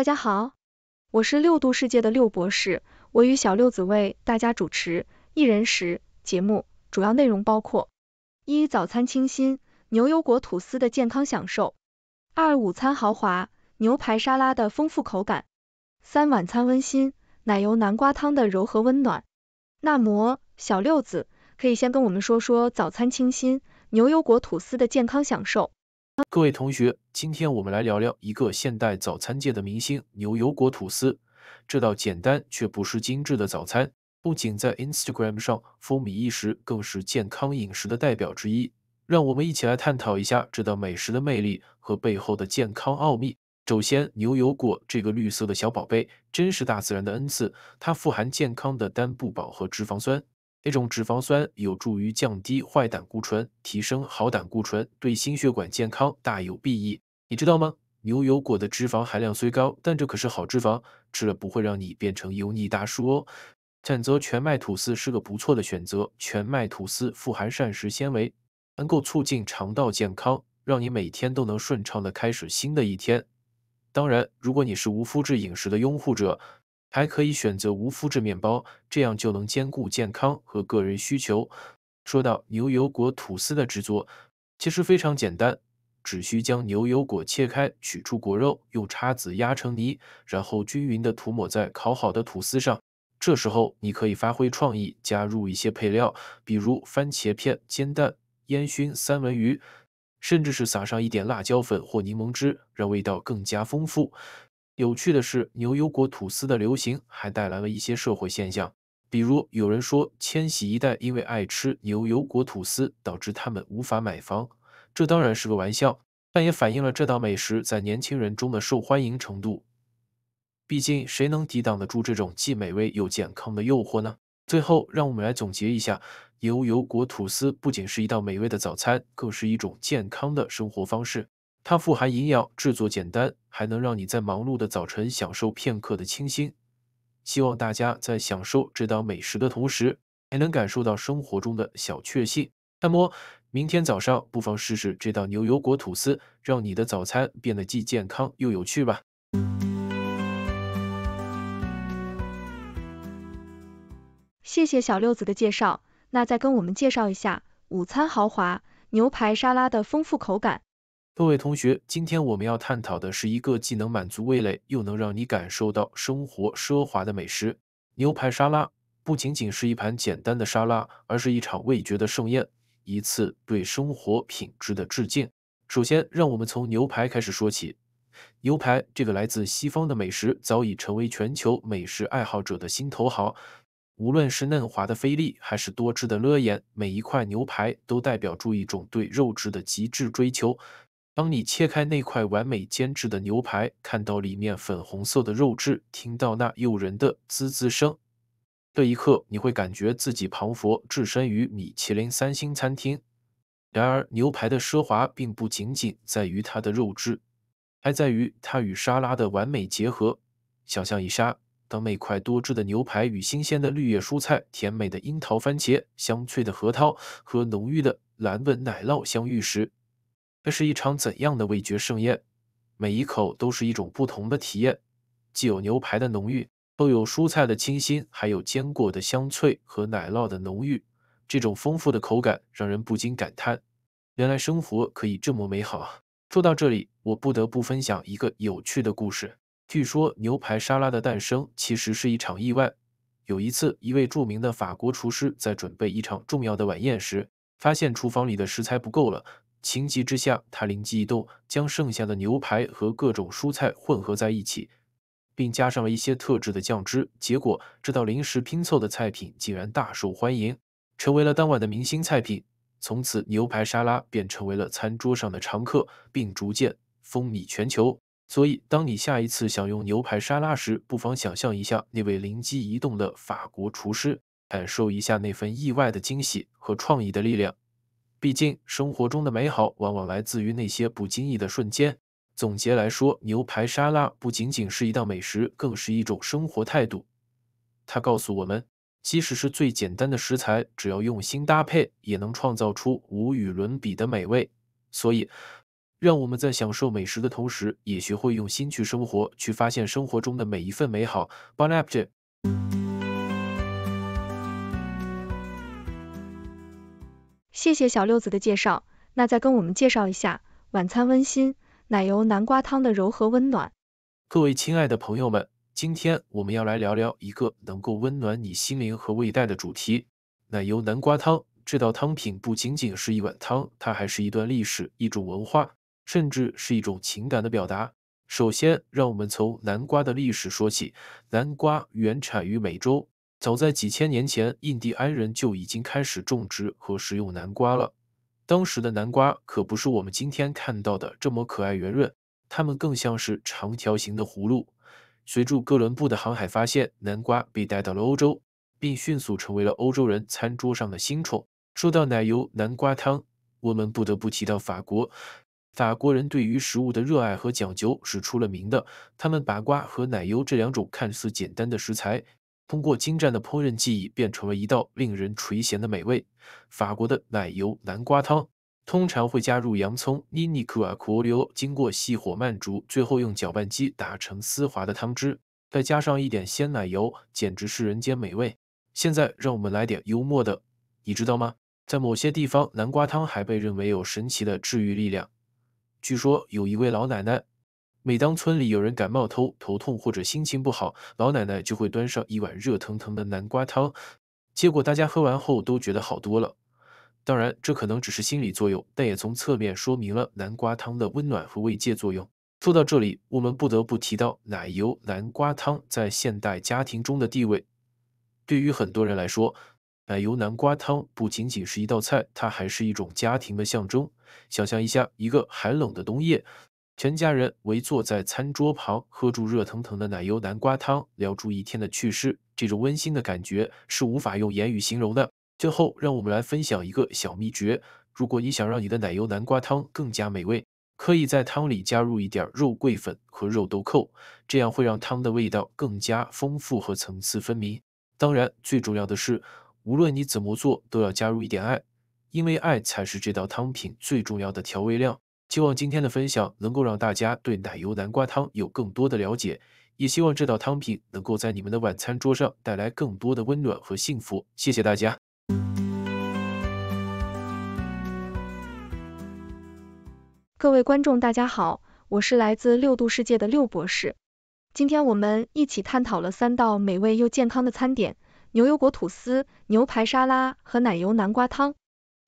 大家好，我是六度世界的六博士，我与小六子为大家主持《一人食》节目，主要内容包括：一、早餐清新牛油果吐司的健康享受；二、午餐豪华牛排沙拉的丰富口感；三、晚餐温馨奶油南瓜汤的柔和温暖。那么，小六子可以先跟我们说说早餐清新牛油果吐司的健康享受。各位同学，今天我们来聊聊一个现代早餐界的明星——牛油果吐司。这道简单却不失精致的早餐，不仅在 Instagram 上风靡一时，更是健康饮食的代表之一。让我们一起来探讨一下这道美食的魅力和背后的健康奥秘。首先，牛油果这个绿色的小宝贝，真是大自然的恩赐。它富含健康的单不饱和脂肪酸。这种脂肪酸有助于降低坏胆固醇，提升好胆固醇，对心血管健康大有裨益。你知道吗？牛油果的脂肪含量虽高，但这可是好脂肪，吃了不会让你变成油腻大叔哦。选择全麦吐司是个不错的选择，全麦吐司富含膳食纤维，能够促进肠道健康，让你每天都能顺畅地开始新的一天。当然，如果你是无麸质饮食的拥护者，还可以选择无麸质面包，这样就能兼顾健康和个人需求。说到牛油果吐司的制作，其实非常简单，只需将牛油果切开，取出果肉，用叉子压成泥，然后均匀地涂抹在烤好的吐司上。这时候你可以发挥创意，加入一些配料，比如番茄片、煎蛋、烟熏三文鱼，甚至是撒上一点辣椒粉或柠檬汁，让味道更加丰富。有趣的是，牛油果吐司的流行还带来了一些社会现象，比如有人说，千禧一代因为爱吃牛油果吐司导致他们无法买房，这当然是个玩笑，但也反映了这道美食在年轻人中的受欢迎程度。毕竟，谁能抵挡得住这种既美味又健康的诱惑呢？最后，让我们来总结一下：牛油果吐司不仅是一道美味的早餐，更是一种健康的生活方式。它富含营养，制作简单，还能让你在忙碌的早晨享受片刻的清新。希望大家在享受这道美食的同时，还能感受到生活中的小确幸。那么，明天早上不妨试试这道牛油果吐司，让你的早餐变得既健康又有趣吧。谢谢小六子的介绍，那再跟我们介绍一下午餐豪华牛排沙拉的丰富口感。各位同学，今天我们要探讨的是一个既能满足味蕾，又能让你感受到生活奢华的美食——牛排沙拉。不仅仅是一盘简单的沙拉，而是一场味觉的盛宴，一次对生活品质的致敬。首先，让我们从牛排开始说起。牛排这个来自西方的美食早已成为全球美食爱好者的心头好。无论是嫩滑的菲力，还是多汁的勒眼，每一块牛排都代表住一种对肉质的极致追求。当你切开那块完美煎制的牛排，看到里面粉红色的肉质，听到那诱人的滋滋声，这一刻你会感觉自己彷佛置身于米其林三星餐厅。然而，牛排的奢华并不仅仅在于它的肉质，还在于它与沙拉的完美结合。想象一下，当每块多汁的牛排与新鲜的绿叶蔬菜、甜美的樱桃番茄、香脆的核桃和浓郁的蓝纹奶酪相遇时，这是一场怎样的味觉盛宴？每一口都是一种不同的体验，既有牛排的浓郁，又有蔬菜的清新，还有坚果的香脆和奶酪的浓郁。这种丰富的口感让人不禁感叹：原来生活可以这么美好说到这里，我不得不分享一个有趣的故事。据说牛排沙拉的诞生其实是一场意外。有一次，一位著名的法国厨师在准备一场重要的晚宴时，发现厨房里的食材不够了。情急之下，他灵机一动，将剩下的牛排和各种蔬菜混合在一起，并加上了一些特制的酱汁。结果，这道临时拼凑的菜品竟然大受欢迎，成为了当晚的明星菜品。从此，牛排沙拉便成为了餐桌上的常客，并逐渐风靡全球。所以，当你下一次享用牛排沙拉时，不妨想象一下那位灵机一动的法国厨师，感受一下那份意外的惊喜和创意的力量。毕竟，生活中的美好往往来自于那些不经意的瞬间。总结来说，牛排沙拉不仅仅是一道美食，更是一种生活态度。它告诉我们，即使是最简单的食材，只要用心搭配，也能创造出无与伦比的美味。所以，让我们在享受美食的同时，也学会用心去生活，去发现生活中的每一份美好。Bon appetit。谢谢小六子的介绍，那再跟我们介绍一下晚餐温馨奶油南瓜汤的柔和温暖。各位亲爱的朋友们，今天我们要来聊聊一个能够温暖你心灵和胃袋的主题——奶油南瓜汤。这道汤品不仅仅是一碗汤，它还是一段历史，一种文化，甚至是一种情感的表达。首先，让我们从南瓜的历史说起。南瓜原产于美洲。早在几千年前，印第安人就已经开始种植和食用南瓜了。当时的南瓜可不是我们今天看到的这么可爱圆润，它们更像是长条形的葫芦。随着哥伦布的航海发现，南瓜被带到了欧洲，并迅速成为了欧洲人餐桌上的新宠。说到奶油南瓜汤，我们不得不提到法国。法国人对于食物的热爱和讲究是出了名的，他们把瓜和奶油这两种看似简单的食材。通过精湛的烹饪技艺，变成了一道令人垂涎的美味。法国的奶油南瓜汤通常会加入洋葱、尼尼库尔库奥利经过细火慢煮，最后用搅拌机打成丝滑的汤汁，再加上一点鲜奶油，简直是人间美味。现在让我们来点幽默的，你知道吗？在某些地方，南瓜汤还被认为有神奇的治愈力量。据说有一位老奶奶。每当村里有人感冒、头头痛或者心情不好，老奶奶就会端上一碗热腾腾的南瓜汤。结果大家喝完后都觉得好多了。当然，这可能只是心理作用，但也从侧面说明了南瓜汤的温暖和慰藉作用。说到这里，我们不得不提到奶油南瓜汤在现代家庭中的地位。对于很多人来说，奶油南瓜汤不仅仅是一道菜，它还是一种家庭的象征。想象一下，一个寒冷的冬夜。全家人围坐在餐桌旁，喝住热腾腾的奶油南瓜汤，聊出一天的趣事，这种温馨的感觉是无法用言语形容的。最后，让我们来分享一个小秘诀：如果你想让你的奶油南瓜汤更加美味，可以在汤里加入一点肉桂粉和肉豆蔻，这样会让汤的味道更加丰富和层次分明。当然，最重要的是，无论你怎么做，都要加入一点爱，因为爱才是这道汤品最重要的调味料。希望今天的分享能够让大家对奶油南瓜汤有更多的了解，也希望这道汤品能够在你们的晚餐桌上带来更多的温暖和幸福。谢谢大家。各位观众，大家好，我是来自六度世界的六博士。今天我们一起探讨了三道美味又健康的餐点：牛油果吐司、牛排沙拉和奶油南瓜汤。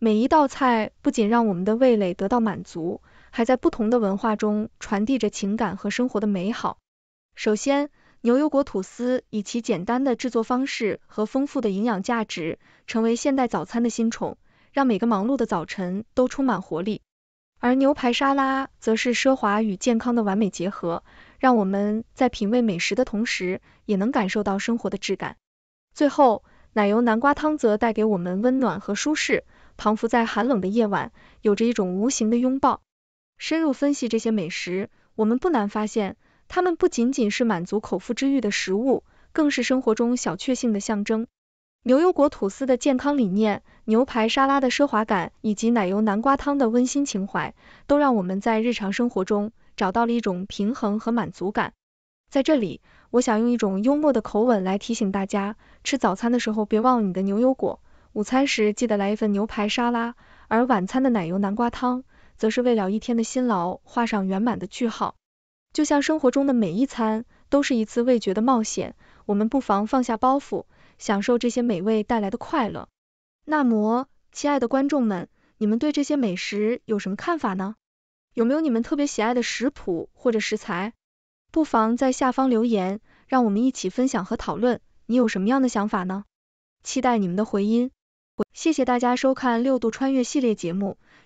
每一道菜不仅让我们的味蕾得到满足。还在不同的文化中传递着情感和生活的美好。首先，牛油果吐司以其简单的制作方式和丰富的营养价值，成为现代早餐的新宠，让每个忙碌的早晨都充满活力；而牛排沙拉则是奢华与健康的完美结合，让我们在品味美食的同时，也能感受到生活的质感。最后，奶油南瓜汤则带给我们温暖和舒适，仿佛在寒冷的夜晚有着一种无形的拥抱。深入分析这些美食，我们不难发现，它们不仅仅是满足口腹之欲的食物，更是生活中小确幸的象征。牛油果吐司的健康理念，牛排沙拉的奢华感，以及奶油南瓜汤的温馨情怀，都让我们在日常生活中找到了一种平衡和满足感。在这里，我想用一种幽默的口吻来提醒大家：吃早餐的时候别忘了你的牛油果，午餐时记得来一份牛排沙拉，而晚餐的奶油南瓜汤。则是为了一天的辛劳画上圆满的句号。就像生活中的每一餐都是一次味觉的冒险，我们不妨放下包袱，享受这些美味带来的快乐。那么，亲爱的观众们，你们对这些美食有什么看法呢？有没有你们特别喜爱的食谱或者食材？不妨在下方留言，让我们一起分享和讨论。你有什么样的想法呢？期待你们的回音。谢谢大家收看六度穿越系列节目。